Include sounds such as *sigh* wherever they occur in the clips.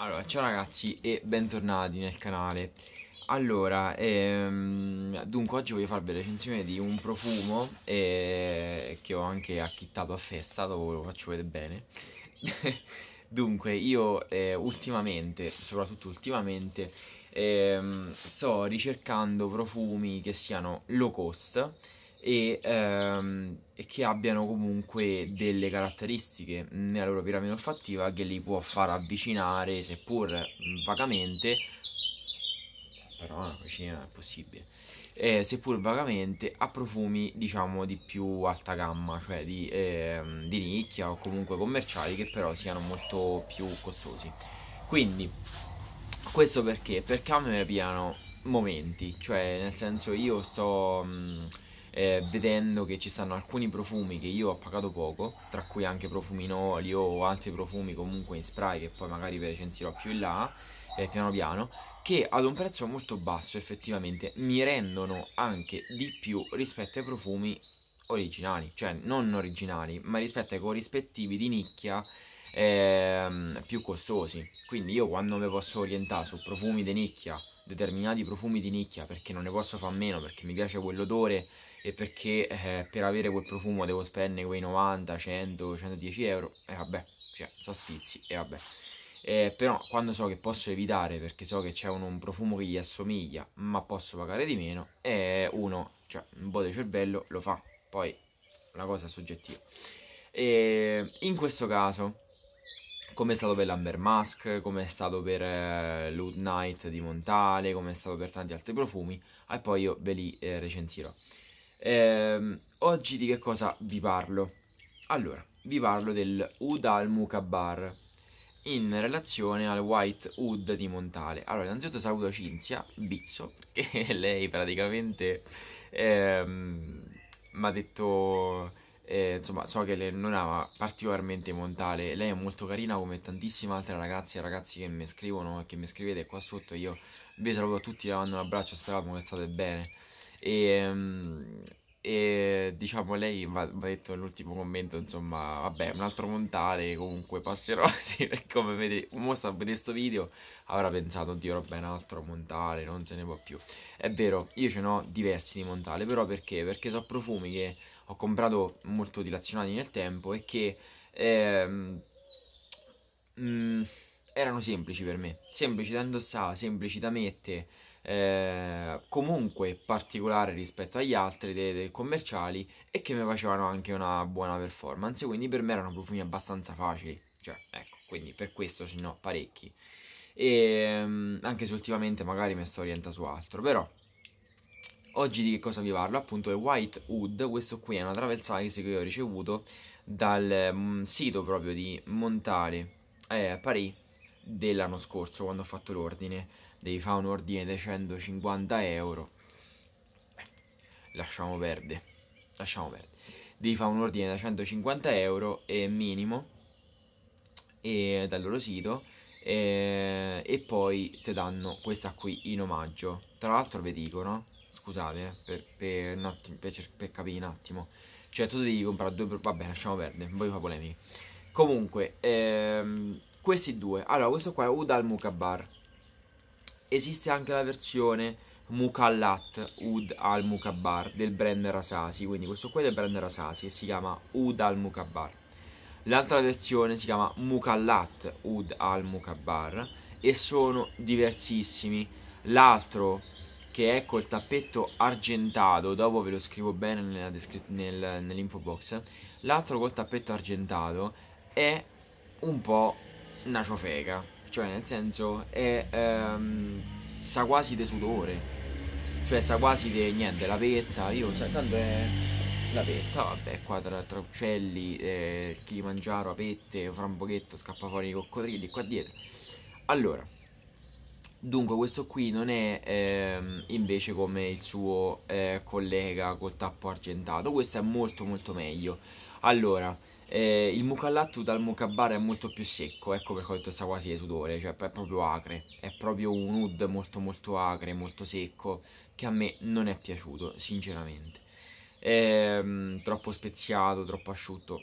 Allora, ciao ragazzi e bentornati nel canale Allora, ehm, dunque oggi voglio farvi la recensione di un profumo eh, Che ho anche acchittato a festa, dopo lo faccio vedere bene *laughs* Dunque, io eh, ultimamente, soprattutto ultimamente ehm, Sto ricercando profumi che siano low cost e, ehm, e che abbiano comunque delle caratteristiche nella loro piramide olfattiva che li può far avvicinare, seppur vagamente, però una cucina è possibile, eh, seppur vagamente, a profumi diciamo di più alta gamma, cioè di, eh, di, nicchia o comunque commerciali che però siano molto più costosi. Quindi, questo perché? Perché a me piano momenti, cioè nel senso io sto... Mh, eh, vedendo che ci stanno alcuni profumi che io ho pagato poco, tra cui anche profumi in olio o altri profumi comunque in spray che poi magari vi recensirò più in là, eh, piano piano, che ad un prezzo molto basso effettivamente mi rendono anche di più rispetto ai profumi originali, cioè non originali, ma rispetto ai corrispettivi di nicchia ehm, più costosi. Quindi io quando mi posso orientare su profumi di nicchia, determinati profumi di nicchia, perché non ne posso far meno, perché mi piace quell'odore e perché eh, per avere quel profumo devo spendere quei 90, 100, 110 euro, e eh, vabbè, cioè, so sfizi, e eh, vabbè. Eh, però quando so che posso evitare perché so che c'è un, un, profumo che gli assomiglia ma posso pagare di meno e uno, cioè un po' di cervello lo fa poi la cosa è soggettiva e ehm, in questo caso come è stato per Lambert Mask, come è stato per eh, Loot Night di Montale, come è stato per tanti altri profumi, e poi io ve li eh, recensirò. Ehm, oggi di che cosa vi parlo? Allora, vi parlo del Oud al Mukabar in relazione al White Hood di Montale. Allora, innanzitutto saluto Cinzia Bizzo, *laughs* che lei praticamente ehm, mi ha detto e, insomma, so che lei non ama particolarmente montale. Lei è molto carina come tantissime altre ragazze e ragazzi che mi scrivono e che mi scrivete qua sotto. Io vi saluto a tutti, vi mando un abbraccio, speriamo che state bene. E, mm, e diciamo lei va, va detto nell'ultimo commento insomma vabbè un altro montale comunque passerò *laughs* sì, come vedete mostra questo video avrà pensato oddio vabbè, un altro montale non se ne può più è vero io ce n'ho diversi di montale però perché perché so profumi che ho comprato molto dilazionati nel tempo e che ehm, mh, mm, erano semplici per me, semplici da indossare, semplici da mettere, eh, comunque particolari rispetto agli altri dei, dei, commerciali e che mi facevano anche una buona performance, quindi per me erano profumi abbastanza facili, cioè ecco, quindi per questo ce ne ho parecchi. E ehm, anche se ultimamente magari mi sto orientando su altro, però Oggi di che cosa vi parlo? Appunto è White Wood, questo qui è una travel size che ho ricevuto dal mm, sito proprio di Montale eh, Paris dell'anno scorso quando ho fatto l'ordine. Devi fare un ordine da 150 euro. lasciamo perdere. Lasciamo perdere. Devi fare un ordine da 150 euro e minimo e dal loro sito e, eh, e poi ti danno questa qui in omaggio. Tra l'altro vi dicono scusate, eh, per, per, un attimo, per, per, capire un attimo. Cioè, tu devi comprare due. Vabbè, lasciamo perdere, voglio fare polemiche. Comunque, ehm, questi due. Allora, questo qua è Udal Mukabar. Esiste anche la versione Mukallat Ud al Mukabar del brand Rasasi. Quindi, questo qua è del brand Rasasi e si chiama Ud al Mukabar. L'altra versione si chiama Mukallat Ud al Mukabar e sono diversissimi. L'altro che è col tappeto argentato, dopo ve lo scrivo bene nel, nell'info box, l'altro col tappeto argentato è un po' una ciofeca, cioè nel senso è, ehm, sa quasi di sudore, cioè sa quasi di niente, la petta, io sa, tanto è la petta, vabbè, qua tra, tra uccelli, eh, chi mangiaro, pette, fra un pochetto scappa fuori i coccodrilli, qua dietro. Allora, Dunque, questo qui non è ehm, invece come il suo eh, collega col tappo argentato, questo è molto molto meglio. Allora, eh, il mucallattu dal mucabara è molto più secco, ecco perché ho detto sta quasi esudore, cioè è proprio acre, è proprio un hood molto molto acre, molto secco, che a me non è piaciuto, sinceramente. Ehm, troppo speziato, troppo asciutto,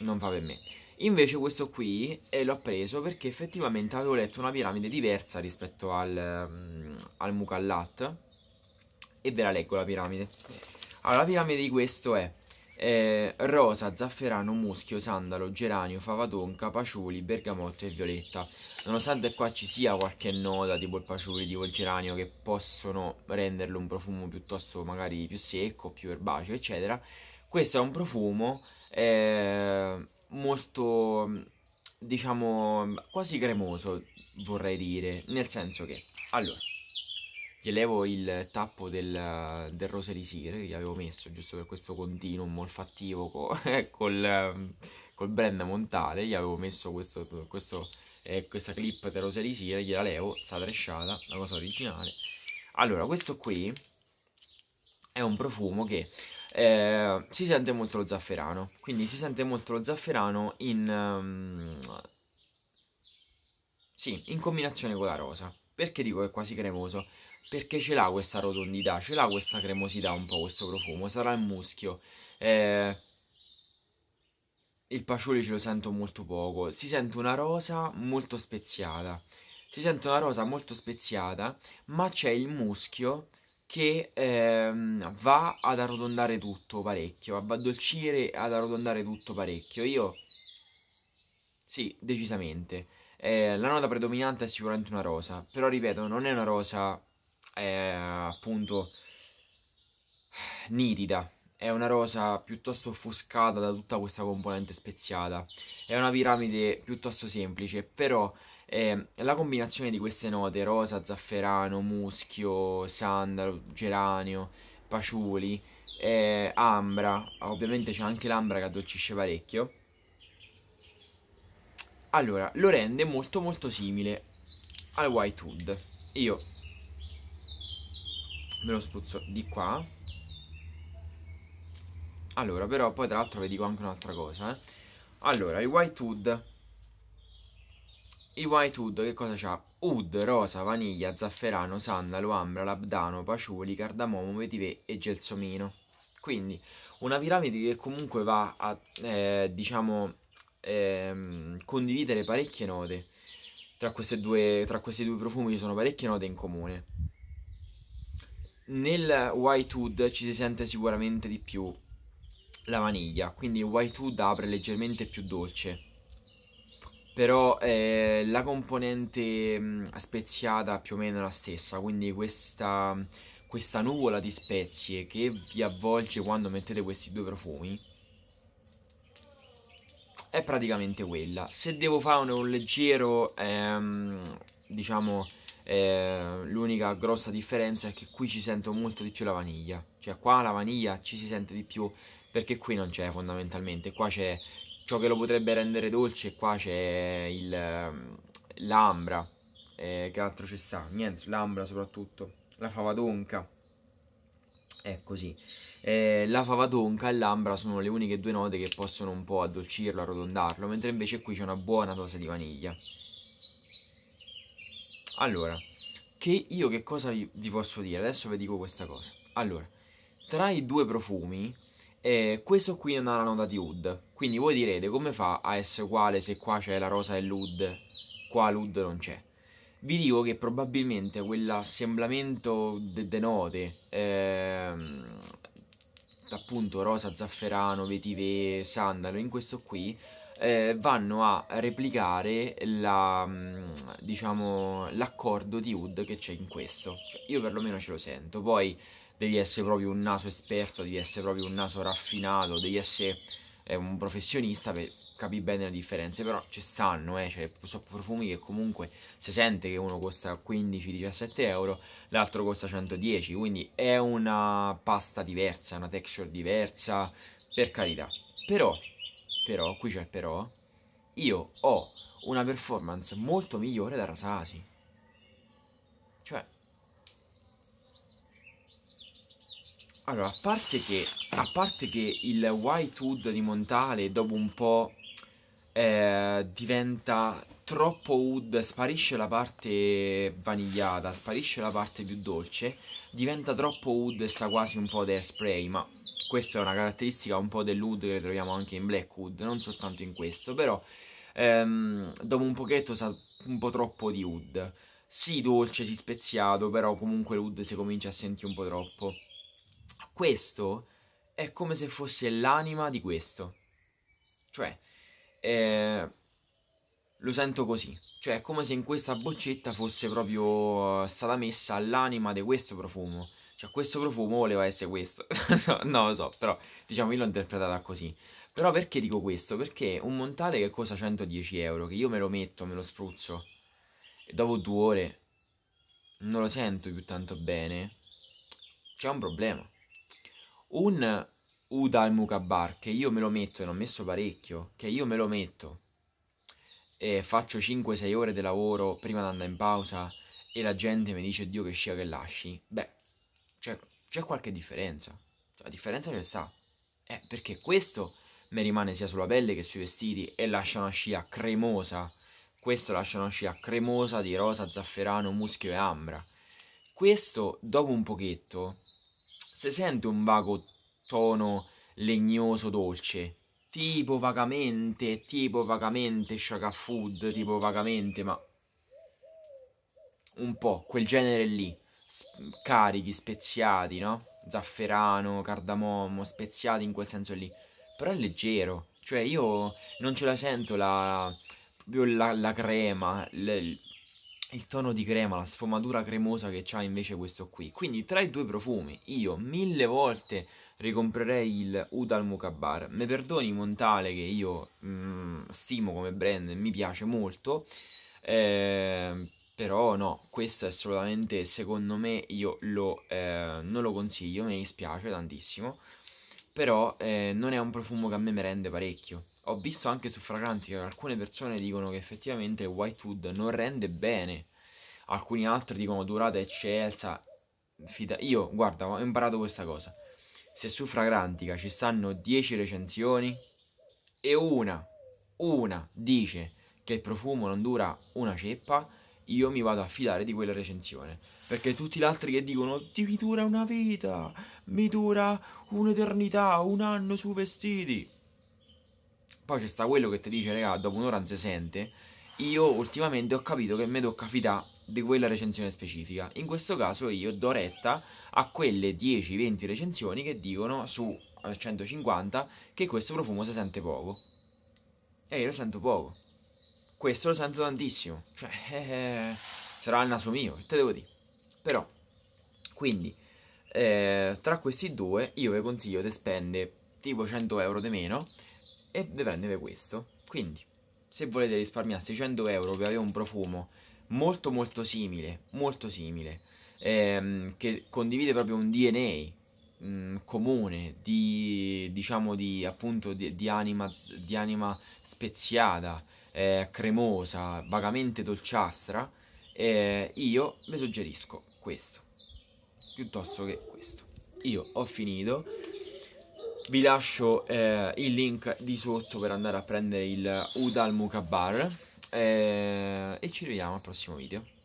non fa per me. Invece questo qui eh, l'ho preso perché effettivamente avevo letto una piramide diversa rispetto al, um, al Mukallat E ve la leggo la piramide Allora la piramide di questo è eh, rosa, zafferano, muschio, sandalo, geranio, favatonca, paciuli, bergamotto e violetta Nonostante qua ci sia qualche nota tipo il paciuli, tipo il geranio che possono renderlo un profumo piuttosto magari più secco, più erbaceo eccetera Questo è un profumo... Eh, molto, diciamo, quasi cremoso, vorrei dire. Nel senso che, allora, gli levo il tappo del, del rose di Sire che gli avevo messo, giusto per questo continuum olfattivo co, eh, *laughs* col, col, brand montale, gli avevo messo questo, questo, eh, questa clip del rose di Sire, gliela levo, sta tresciata, la cosa originale. Allora, questo qui è un profumo che eh, si sente molto lo zafferano, quindi si sente molto lo zafferano in, um, sì, in combinazione con la rosa. Perché dico che è quasi cremoso? Perché ce l'ha questa rotondità, ce l'ha questa cremosità un po' questo profumo, sarà il muschio. Eh, il pacioli ce lo sento molto poco, si sente una rosa molto speziata, si sente una rosa molto speziata, ma c'è il muschio che ehm, va ad arrotondare tutto parecchio, va a addolcire ad arrotondare tutto parecchio. Io, sì, decisamente. Eh, la nota predominante è sicuramente una rosa, però ripeto, non è una rosa eh, appunto nitida, è una rosa piuttosto offuscata da tutta questa componente speziata. È una piramide piuttosto semplice, però e ehm, la combinazione di queste note, rosa, zafferano, muschio, sandalo, geranio, paciuli, eh, ambra, ovviamente c'è anche l'ambra che addolcisce parecchio. Allora, lo rende molto molto simile al White Hood. Io me lo spruzzo di qua. Allora, però poi tra l'altro vi dico anche un'altra cosa, eh. Allora, il White Hood il White Hood che cosa c'ha? Hood, rosa, vaniglia, zafferano, sandalo, ambra, labdano, paciuli, cardamomo, vetiver e gelsomino. Quindi una piramide che comunque va a, eh, diciamo, eh, condividere parecchie note. Tra, due, tra questi due profumi ci sono parecchie note in comune. Nel White Hood ci si sente sicuramente di più la vaniglia, quindi il White Hood apre leggermente più dolce però eh, la componente mh, speziata più o meno è la stessa, quindi questa, questa nuvola di spezie che vi avvolge quando mettete questi due profumi è praticamente quella. Se devo fare un, leggero, ehm, diciamo, eh, l'unica grossa differenza è che qui ci sento molto di più la vaniglia, cioè qua la vaniglia ci si sente di più perché qui non c'è fondamentalmente, qua c'è ciò che lo potrebbe rendere dolce qua c'è il, ehm, l'ambra eh, che altro ci sta? niente, l'ambra soprattutto la fava tonca è così eh, la fava tonca e l'ambra sono le uniche due note che possono un po' addolcirlo, arrotondarlo mentre invece qui c'è una buona dose di vaniglia allora che io che cosa vi, vi posso dire? adesso vi dico questa cosa allora tra i due profumi e questo qui è una nota di Hood. Quindi voi direte come fa a essere uguale se qua c'è la rosa e l'UD, qua l'UD non c'è. Vi dico che probabilmente quell'assemblamento delle de note, ehm, appunto rosa, zafferano, vetive, sandalo, in questo qui, eh, vanno a replicare la, mm, diciamo, l'accordo di Hood che c'è in questo. Cioè, io perlomeno ce lo sento. Poi devi essere proprio un naso esperto, devi essere proprio un naso raffinato, devi essere eh, un professionista per capire bene le differenze, però ci stanno, eh, cioè, sono profumi che comunque si sente che uno costa 15-17 euro, l'altro costa 110, quindi è una pasta diversa, una texture diversa, per carità. Però, però, qui c'è il però, io ho una performance molto migliore da Rasasi Allora, a parte che, a parte che il White Hood di Montale dopo un po' eh, diventa troppo Hood, sparisce la parte vanigliata, sparisce la parte più dolce, diventa troppo Hood e sa quasi un po' di airspray, ma questa è una caratteristica un po' dell'Hood che troviamo anche in Blackwood, non soltanto in questo, però ehm, dopo un pochetto sa un po' troppo di Hood. Sì dolce, sì speziato, però comunque l'Hood si comincia a sentire un po' troppo questo è come se fosse l'anima di questo. Cioè, eh, lo sento così. Cioè, è come se in questa boccetta fosse proprio eh, stata messa l'anima di questo profumo. Cioè, questo profumo voleva essere questo. *laughs* no, lo so, però, diciamo, io l'ho interpretata così. Però perché dico questo? Perché un montale che costa 110 euro, che io me lo metto, me lo spruzzo, e dopo due ore non lo sento più tanto bene, c'è un problema un Udal al Mukabar che io me lo metto e ho messo parecchio, che io me lo metto e faccio 5-6 ore di lavoro prima di andare in pausa e la gente mi dice Dio che scia che lasci, beh, c'è, c'è qualche differenza, cioè, la differenza c'è sta, eh, perché questo mi rimane sia sulla pelle che sui vestiti e lascia una scia cremosa, questo lascia una scia cremosa di rosa, zafferano, muschio e ambra, questo dopo un pochetto si sente un vago tono legnoso dolce, tipo vagamente, tipo vagamente Shaka Food, tipo vagamente, ma un po' quel genere lì, carichi, speziati, no? Zafferano, cardamomo, speziati in quel senso lì, però è leggero, cioè io non ce la sento la, proprio la, la crema, le, il tono di crema, la sfumatura cremosa che ha invece questo qui. Quindi tra i due profumi io mille volte ricomprerei il Udal Mukabar. Mi perdoni Montale che io mm, stimo come brand, e mi piace molto, eh, però no, questo è assolutamente, secondo me, io lo, eh, non lo consiglio, mi dispiace tantissimo, però eh, non è un profumo che a me mi rende parecchio ho visto anche su Fragranti che alcune persone dicono che effettivamente il White Wood non rende bene, alcuni altri dicono durata eccelsa. Fida. Io, guarda, ho imparato questa cosa. Se su Fragrantica ci stanno 10 recensioni e una, una dice che il profumo non dura una ceppa, io mi vado a fidare di quella recensione. Perché tutti gli altri che dicono mi dura una vita, mi dura un'eternità, un anno su vestiti. Poi c'è sta quello che ti dice, raga, dopo un'ora non si sente. Io ultimamente ho capito che mi tocca fidà di quella recensione specifica. In questo caso io do retta a quelle 10-20 recensioni che dicono su 150 eh, che questo profumo si sente poco. E io lo sento poco. Questo lo sento tantissimo. Cioè, *laughs* eh, eh, sarà il naso mio, te devo dire. Però, quindi, eh, tra questi due io vi consiglio di spendere tipo 100 euro di meno e vi prendete questo. Quindi, se volete risparmiare 600 euro per avere un profumo molto molto simile, molto simile, ehm, che condivide proprio un DNA mh, mm, comune di, diciamo, di, appunto, di, di, anima, di anima speziata, eh, cremosa, vagamente dolciastra, eh, io vi suggerisco questo, piuttosto che questo. Io ho finito, vi lascio eh, il link di sotto per andare a prendere il Udal Mukabar eh, e ci vediamo al prossimo video